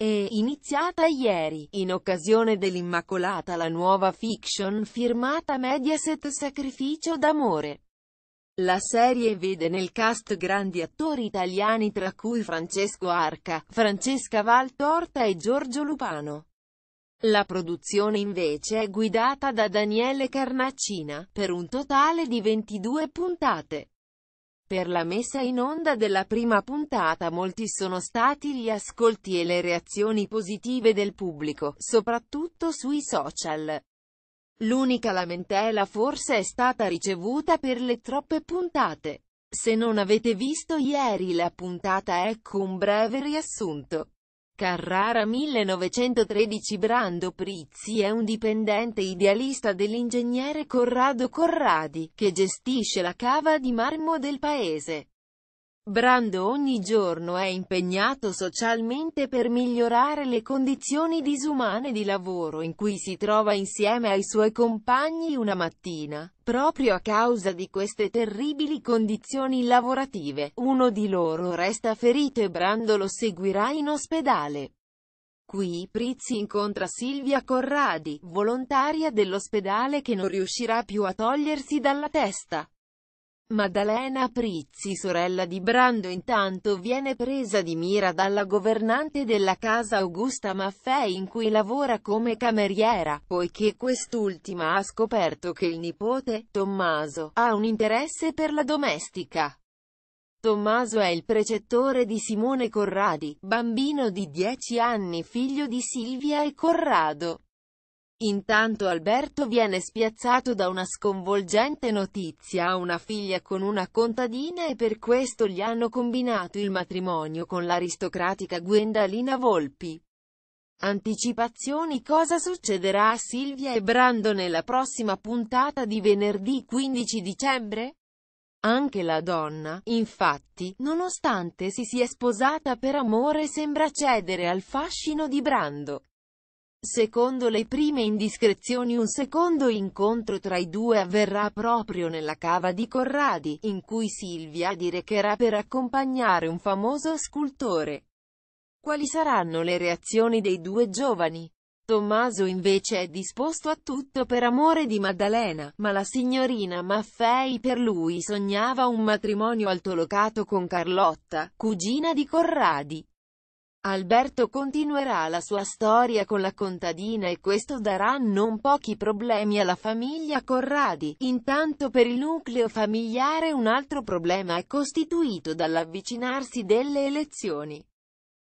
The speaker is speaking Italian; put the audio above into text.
È iniziata ieri, in occasione dell'Immacolata la nuova fiction firmata Mediaset Sacrificio d'amore. La serie vede nel cast grandi attori italiani tra cui Francesco Arca, Francesca Valtorta e Giorgio Lupano. La produzione invece è guidata da Daniele Carnaccina, per un totale di 22 puntate. Per la messa in onda della prima puntata molti sono stati gli ascolti e le reazioni positive del pubblico, soprattutto sui social. L'unica lamentela forse è stata ricevuta per le troppe puntate. Se non avete visto ieri la puntata ecco un breve riassunto. Carrara 1913 Brando Prizzi è un dipendente idealista dell'ingegnere Corrado Corradi, che gestisce la cava di marmo del paese. Brando ogni giorno è impegnato socialmente per migliorare le condizioni disumane di lavoro in cui si trova insieme ai suoi compagni una mattina. Proprio a causa di queste terribili condizioni lavorative, uno di loro resta ferito e Brando lo seguirà in ospedale. Qui Prizzi incontra Silvia Corradi, volontaria dell'ospedale che non riuscirà più a togliersi dalla testa. Maddalena Prizzi sorella di Brando intanto viene presa di mira dalla governante della casa Augusta Maffei in cui lavora come cameriera, poiché quest'ultima ha scoperto che il nipote, Tommaso, ha un interesse per la domestica. Tommaso è il precettore di Simone Corradi, bambino di 10 anni figlio di Silvia e Corrado. Intanto Alberto viene spiazzato da una sconvolgente notizia, ha una figlia con una contadina e per questo gli hanno combinato il matrimonio con l'aristocratica Gwendalina Volpi. Anticipazioni Cosa succederà a Silvia e Brando nella prossima puntata di venerdì 15 dicembre? Anche la donna, infatti, nonostante si sia sposata per amore sembra cedere al fascino di Brando. Secondo le prime indiscrezioni un secondo incontro tra i due avverrà proprio nella cava di Corradi, in cui Silvia si recherà per accompagnare un famoso scultore. Quali saranno le reazioni dei due giovani? Tommaso invece è disposto a tutto per amore di Maddalena, ma la signorina Maffei per lui sognava un matrimonio altolocato con Carlotta, cugina di Corradi. Alberto continuerà la sua storia con la contadina e questo darà non pochi problemi alla famiglia Corradi. Intanto per il nucleo familiare un altro problema è costituito dall'avvicinarsi delle elezioni.